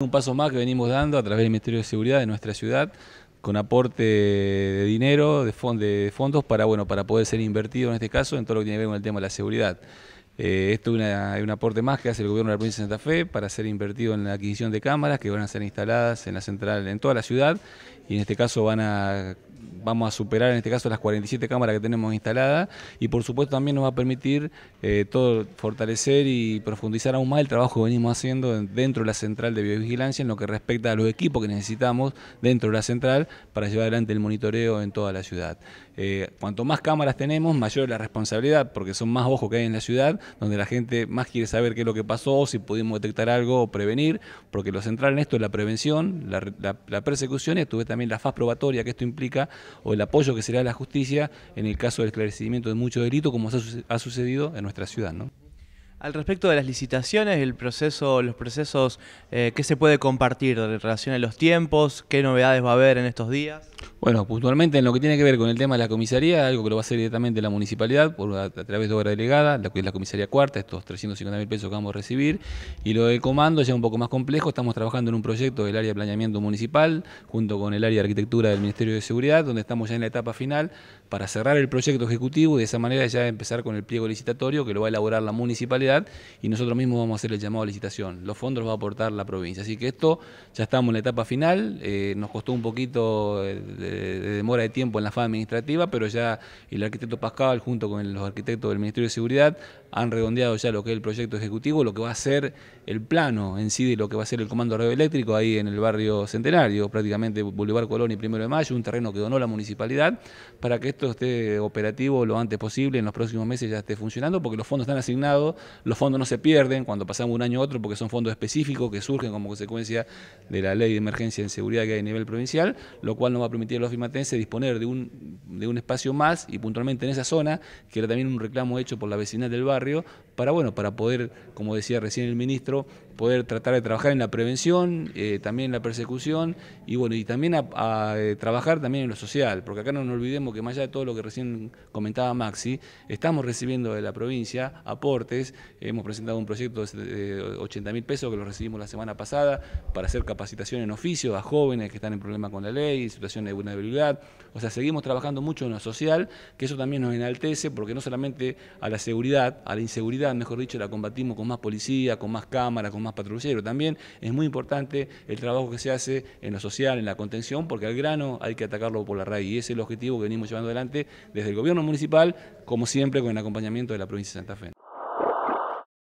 Un paso más que venimos dando a través del Ministerio de Seguridad de nuestra ciudad, con aporte de dinero, de, fondos para, bueno, para poder ser invertido en este caso en todo lo que tiene que ver con el tema de la seguridad. Eh, esto es un aporte más que hace el gobierno de la provincia de Santa Fe para ser invertido en la adquisición de cámaras que van a ser instaladas en la central, en toda la ciudad, y en este caso van a vamos a superar en este caso las 47 cámaras que tenemos instaladas y por supuesto también nos va a permitir eh, todo fortalecer y profundizar aún más el trabajo que venimos haciendo dentro de la central de biovigilancia en lo que respecta a los equipos que necesitamos dentro de la central para llevar adelante el monitoreo en toda la ciudad. Eh, cuanto más cámaras tenemos, mayor la responsabilidad porque son más ojos que hay en la ciudad donde la gente más quiere saber qué es lo que pasó, si pudimos detectar algo o prevenir, porque lo central en esto es la prevención, la, persecución y estuve también la faz probatoria que esto implica o el apoyo que será a la justicia en el caso del esclarecimiento de muchos delitos, como ha sucedido en nuestra ciudad. Al respecto de las licitaciones, el proceso, los procesos, eh, ¿qué se puede compartir en relación a los tiempos? ¿Qué novedades va a haber en estos días? Bueno, puntualmente en lo que tiene que ver con el tema de la comisaría, algo que lo va a hacer directamente la municipalidad por, a, través de obra delegada, la comisaría cuarta, estos 350 mil pesos que vamos a recibir. Y lo del comando ya un poco más complejo, estamos trabajando en un proyecto del área de planeamiento municipal junto con el área de arquitectura del Ministerio de Seguridad, donde estamos ya en la etapa final para cerrar el proyecto ejecutivo y de esa manera ya empezar con el pliego licitatorio que lo va a elaborar la municipalidad y nosotros mismos vamos a hacer el llamado a licitación. Los fondos los va a aportar la provincia. Así que esto ya estamos en la etapa final, eh, nos costó un poquito eh, de, demora de tiempo en la fase administrativa, pero ya el arquitecto Pascal, junto con los arquitectos del Ministerio de Seguridad, han redondeado ya lo que es el proyecto ejecutivo, lo que va a ser el plano en sí de lo que va a ser el comando radioeléctrico ahí en el barrio Centenario, prácticamente Boulevard Colón y Primero de Mayo, un terreno que donó la municipalidad, para que esto esté operativo lo antes posible, en los próximos meses ya esté funcionando, porque los fondos están asignados, los fondos no se pierden cuando pasamos un año u otro, porque son fondos específicos que surgen como consecuencia de la ley de emergencia en seguridad que hay a nivel provincial, lo cual nos va a permitir los firmatenses disponer de un, de un espacio más y puntualmente en esa zona, que era también un reclamo hecho por la vecindad del barrio, para, bueno, para poder, como decía recién el ministro, poder tratar de trabajar en la prevención, eh, también en la persecución y bueno, y también a, eh, trabajar también en lo social, porque acá no nos olvidemos que más allá de todo lo que recién comentaba Maxi, estamos recibiendo de la provincia aportes, hemos presentado un proyecto de 80 mil pesos que lo recibimos la semana pasada para hacer capacitación en oficio a jóvenes que están en problemas con la ley, situaciones de vulnerabilidad, o sea, seguimos trabajando mucho en lo social, que eso también nos enaltece, porque no solamente a la seguridad, a la inseguridad, mejor dicho, la combatimos con más policía, con más cámaras, con más más patrullero también. Es muy importante el trabajo que se hace en lo social, en la contención, porque al grano hay que atacarlo por la raíz. Y ese es el objetivo que venimos llevando adelante desde el gobierno municipal, como siempre, con el acompañamiento de la provincia de Santa Fe.